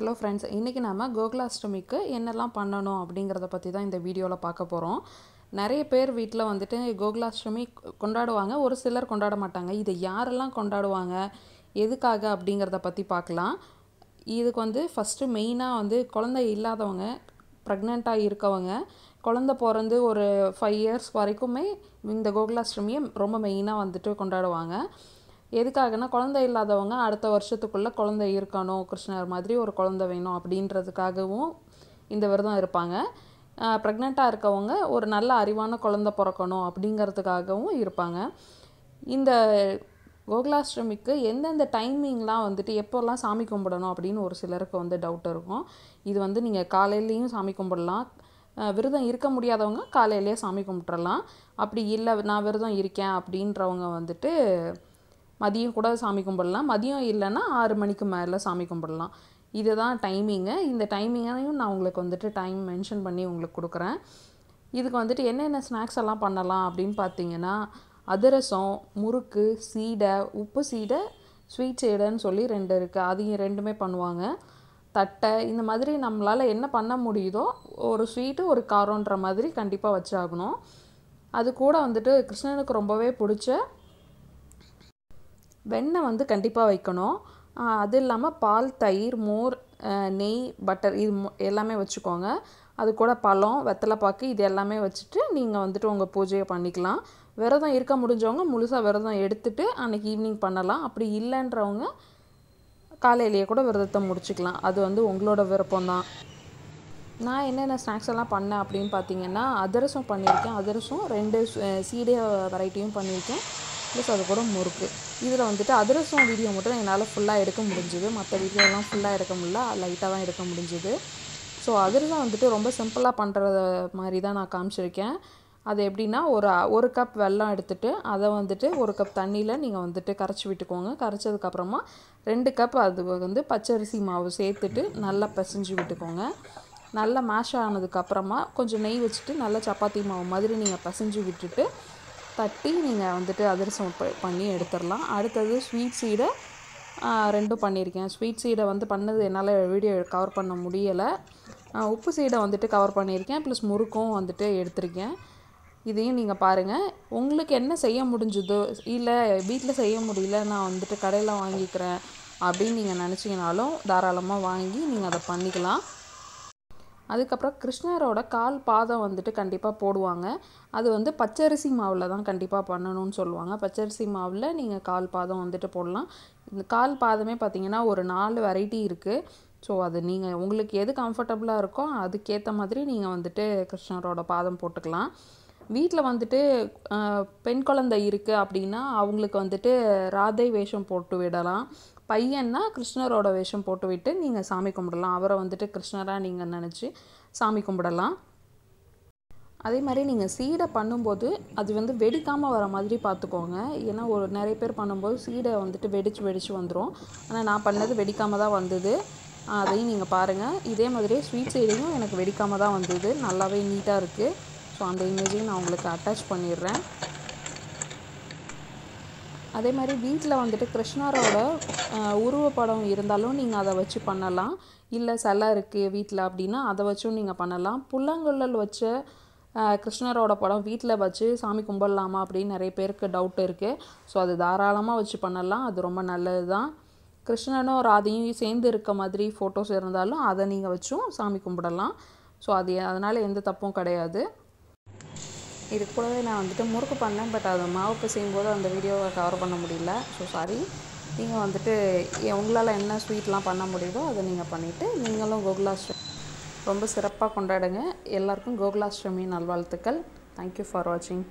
hello friends இன்றைக்கி நம்ம கோகுலாஷ்டமிக்கு என்னெல்லாம் பண்ணணும் அப்படிங்கிறத பற்றி தான் இந்த வீடியோவில் பார்க்க போகிறோம் நிறைய பேர் வீட்டில் வந்துட்டு கோகுலாஷ்டமி கொண்டாடுவாங்க ஒரு சிலர் கொண்டாட மாட்டாங்க இதை யாரெல்லாம் கொண்டாடுவாங்க எதுக்காக அப்படிங்கிறத பற்றி பார்க்கலாம் இதுக்கு வந்து ஃபஸ்ட்டு மெயினாக வந்து குழந்தை இல்லாதவங்க ப்ரெக்னெண்ட்டாக இருக்கவங்க குழந்த பிறந்து ஒரு ஃபைவ் இயர்ஸ் வரைக்குமே இந்த கோகுலாஷ்டமியை ரொம்ப மெயினாக வந்துட்டு கொண்டாடுவாங்க எதுக்காகன்னா குழந்தை இல்லாதவங்க அடுத்த வருஷத்துக்குள்ளே குழந்தை இருக்கணும் கிருஷ்ணர் மாதிரி ஒரு குழந்தை வேணும் அப்படின்றதுக்காகவும் இந்த விரதம் இருப்பாங்க ப்ரெக்னெண்ட்டாக இருக்கவங்க ஒரு நல்ல அறிவான குழந்தை பிறக்கணும் அப்படிங்கிறதுக்காகவும் இருப்பாங்க இந்த கோகுலாஷ்டமிக்கு எந்தெந்த டைமிங்லாம் வந்துட்டு எப்போல்லாம் சாமி கும்பிடணும் அப்படின்னு ஒரு சிலருக்கு வந்து டவுட் இருக்கும் இது வந்து நீங்கள் காலையிலையும் சாமி கும்பிடலாம் விரதம் இருக்க முடியாதவங்க காலையிலேயே சாமி கும்பிட்றலாம் அப்படி இல்லை நான் விரதம் இருக்கேன் அப்படின்றவங்க வந்துட்டு மதியம் கூட சாமி கும்பிடலாம் மதியம் இல்லைன்னா ஆறு மணிக்கு மேலே சாமி கும்பிடலாம் இதுதான் தான் டைமிங்கு இந்த டைமிங்கையும் நான் உங்களுக்கு வந்துட்டு டைம் மென்ஷன் பண்ணி உங்களுக்கு கொடுக்குறேன் இதுக்கு வந்துட்டு என்னென்ன ஸ்நாக்ஸ் எல்லாம் பண்ணலாம் அப்படின்னு பார்த்தீங்கன்னா அதிரசம் முறுக்கு சீடை உப்பு சீடை ஸ்வீட் சீடைன்னு சொல்லி ரெண்டு இருக்குது அதையும் ரெண்டுமே பண்ணுவாங்க தட்டை இந்த மாதிரி நம்மளால் என்ன பண்ண முடியுதோ ஒரு ஸ்வீட்டு ஒரு காரோன்ற மாதிரி கண்டிப்பாக வச்சாகணும் அது கூட வந்துட்டு கிருஷ்ணனுக்கு ரொம்பவே பிடிச்ச வெண்ணெய் வந்து கண்டிப்பாக வைக்கணும் அது இல்லாமல் பால் தயிர் மோர் நெய் பட்டர் இது எல்லாமே வச்சுக்கோங்க அது கூட பழம் வெத்தலைப்பாக்கு இது எல்லாமே வச்சுட்டு நீங்கள் வந்துட்டு உங்கள் பூஜையை பண்ணிக்கலாம் விரதம் இருக்க முடிஞ்சவங்க முழுசாக விரதம் எடுத்துகிட்டு அன்றைக்கி ஈவினிங் பண்ணலாம் அப்படி இல்லைன்றவங்க காலையிலேயே கூட விரதத்தை முடிச்சுக்கலாம் அது வந்து உங்களோட விருப்பம்தான் நான் என்னென்ன ஸ்நாக்ஸ் எல்லாம் பண்ணேன் அப்படின்னு பார்த்தீங்கன்னா அதிரசம் பண்ணியிருக்கேன் அதிரசம் ரெண்டு சீடைய வெரைட்டியும் பண்ணியிருக்கேன் ப்ளஸ் அது கூட முறுக்கு இதில் வந்துட்டு அதிரசம் வீடியோ மட்டும் என்னால் ஃபுல்லாக எடுக்க முடிஞ்சுது மற்ற வீடியோலாம் ஃபுல்லாக எடுக்க முடியல லைட்டாக தான் எடுக்க முடிஞ்சுது ஸோ அதிரசம் வந்துட்டு ரொம்ப சிம்பிளாக பண்ணுறத மாதிரி தான் நான் காமிச்சிருக்கேன் அது எப்படின்னா ஒரு ஒரு கப் வெல்லம் எடுத்துகிட்டு அதை வந்துட்டு ஒரு கப் தண்ணியில் நீங்கள் வந்துட்டு கரைச்சி விட்டுக்கோங்க கரைச்சதுக்கப்புறமா ரெண்டு கப் அது வந்து பச்சரிசி மாவு சேர்த்துட்டு நல்லா பிசைஞ்சு விட்டுக்கோங்க நல்லா மேஷ் ஆனதுக்கப்புறமா கொஞ்சம் நெய் வச்சுட்டு நல்லா சப்பாத்தி மாவு மாதிரி நீங்கள் பிசைஞ்சு விட்டுட்டு தட்டி நீங்கள் வந்துட்டு அதிரசம் பண்ணி எடுத்துடலாம் அடுத்தது ஸ்வீட் சீடை ரெண்டும் பண்ணியிருக்கேன் ஸ்வீட் சீடை வந்து பண்ணது என்னால் வீடியோ கவர் பண்ண முடியலை உப்பு சீடை வந்துட்டு கவர் பண்ணியிருக்கேன் ப்ளஸ் முறுக்கும் வந்துட்டு எடுத்திருக்கேன் இதையும் நீங்கள் பாருங்கள் உங்களுக்கு என்ன செய்ய முடிஞ்சுதோ இல்லை வீட்டில் செய்ய முடியல நான் வந்துட்டு கடையில் வாங்கிக்கிறேன் அப்படின்னு நீங்கள் நினச்சிங்கனாலும் தாராளமாக வாங்கி நீங்கள் அதை பண்ணிக்கலாம் அதுக்கப்புறம் கிருஷ்ணரோட கால் பாதம் வந்துட்டு கண்டிப்பாக போடுவாங்க அது வந்து பச்சரிசி மாவில் தான் கண்டிப்பாக பண்ணணும்னு சொல்லுவாங்க பச்சரிசி மாவில் நீங்கள் கால் பாதம் வந்துட்டு போடலாம் இந்த கால் பாதமே பார்த்திங்கன்னா ஒரு நாலு வெரைட்டி இருக்குது ஸோ அது நீங்கள் உங்களுக்கு எது கம்ஃபர்டபுளாக இருக்கோ அதுக்கேற்ற மாதிரி நீங்கள் வந்துட்டு கிருஷ்ணரோட பாதம் போட்டுக்கலாம் வீட்டில் வந்துட்டு பெண் குழந்தை இருக்குது அப்படின்னா அவங்களுக்கு வந்துட்டு ராதை வேஷம் போட்டு விடலாம் பையன்னா கிருஷ்ணரோட வேஷம் போட்டு விட்டு நீங்கள் சாமி கும்பிடலாம் அவரை வந்துட்டு கிருஷ்ணராக நீங்கள் நினச்சி சாமி கும்பிடலாம் அதே மாதிரி நீங்கள் சீடை பண்ணும்போது அது வந்து வெடிக்காமல் வர மாதிரி பார்த்துக்கோங்க ஏன்னா ஒரு நிறைய பேர் பண்ணும்போது சீடை வந்துட்டு வெடிச்சு வெடிச்சு வந்துடும் ஆனால் நான் பண்ணது வெடிக்காமல் தான் வந்தது அதையும் நீங்கள் பாருங்கள் இதே மாதிரியே ஸ்வீட் சைடையும் எனக்கு வெடிக்காமல் தான் வந்தது நல்லாவே நீட்டாக இருக்குது ஸோ அந்த இமேஜையும் நான் உங்களுக்கு அட்டாச் பண்ணிடுறேன் அதே மாதிரி வீட்டில் வந்துட்டு கிருஷ்ணாரோட உருவப்படம் இருந்தாலும் நீங்கள் அதை வச்சு பண்ணலாம் இல்லை சிலை இருக்குது வீட்டில் அப்படின்னா அதை வச்சும் நீங்கள் பண்ணலாம் புல்லாங்குழல் வச்ச கிருஷ்ணரோட படம் வீட்டில் வச்சு சாமி கும்பிடலாமா அப்படின்னு நிறைய பேருக்கு டவுட் இருக்குது ஸோ அது தாராளமாக வச்சு பண்ணலாம் அது ரொம்ப நல்லது தான் கிருஷ்ணனும் ராதையும் சேர்ந்து இருக்க மாதிரி ஃபோட்டோஸ் இருந்தாலும் அதை நீங்கள் வச்சும் சாமி கும்பிடலாம் ஸோ அது அதனால் எந்த தப்பும் கிடையாது இது கூடவே நான் வந்துட்டு முறுக்கு பண்ணேன் பட் அது மாவு பிசையும் போது அந்த வீடியோவை கவர் பண்ண முடியல ஸோ சாரி நீங்கள் வந்துட்டு உங்களால் என்ன ஸ்வீட்லாம் பண்ண முடியுதோ அதை நீங்கள் பண்ணிவிட்டு நீங்களும் கோகுலாஷ்டமி ரொம்ப சிறப்பாக கொண்டாடுங்க எல்லாருக்கும் கோகுலாஷ்டமி நல்வாழ்த்துக்கள் தேங்க்யூ ஃபார் வாட்சிங்